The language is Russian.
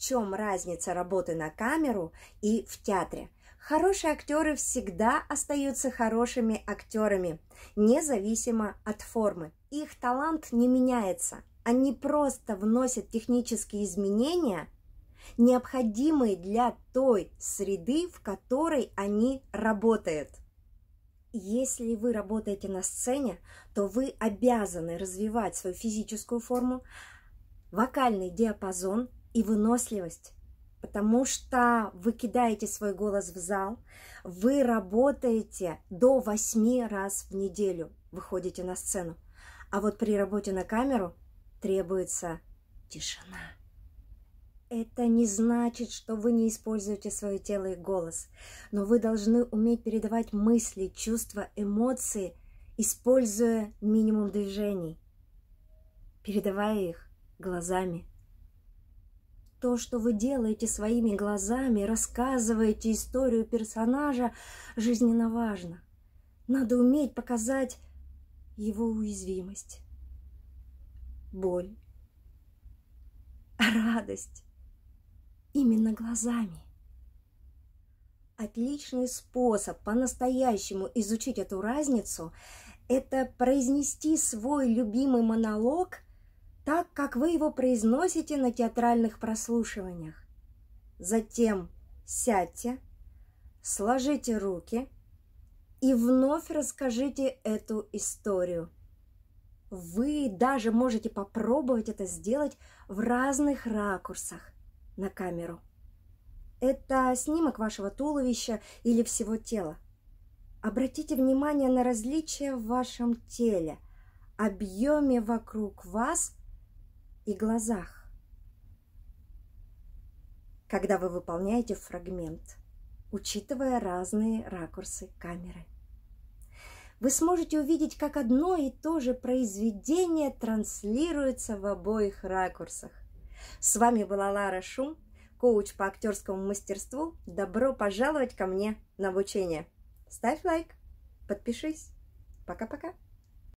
чем разница работы на камеру и в театре. Хорошие актеры всегда остаются хорошими актерами, независимо от формы. Их талант не меняется. Они просто вносят технические изменения, необходимые для той среды, в которой они работают. Если вы работаете на сцене, то вы обязаны развивать свою физическую форму, вокальный диапазон, и выносливость, потому что вы кидаете свой голос в зал, вы работаете до восьми раз в неделю, выходите на сцену. А вот при работе на камеру требуется тишина. Это не значит, что вы не используете свое тело и голос, но вы должны уметь передавать мысли, чувства, эмоции, используя минимум движений, передавая их глазами, то, что вы делаете своими глазами, рассказываете историю персонажа, жизненно важно. Надо уметь показать его уязвимость, боль, радость именно глазами. Отличный способ по-настоящему изучить эту разницу – это произнести свой любимый монолог – так, как вы его произносите на театральных прослушиваниях. Затем сядьте, сложите руки и вновь расскажите эту историю. Вы даже можете попробовать это сделать в разных ракурсах на камеру. Это снимок вашего туловища или всего тела. Обратите внимание на различия в вашем теле, объеме вокруг вас – и глазах. Когда вы выполняете фрагмент, учитывая разные ракурсы камеры, вы сможете увидеть, как одно и то же произведение транслируется в обоих ракурсах. С вами была Лара Шум, коуч по актерскому мастерству. Добро пожаловать ко мне на обучение. Ставь лайк, подпишись. Пока-пока.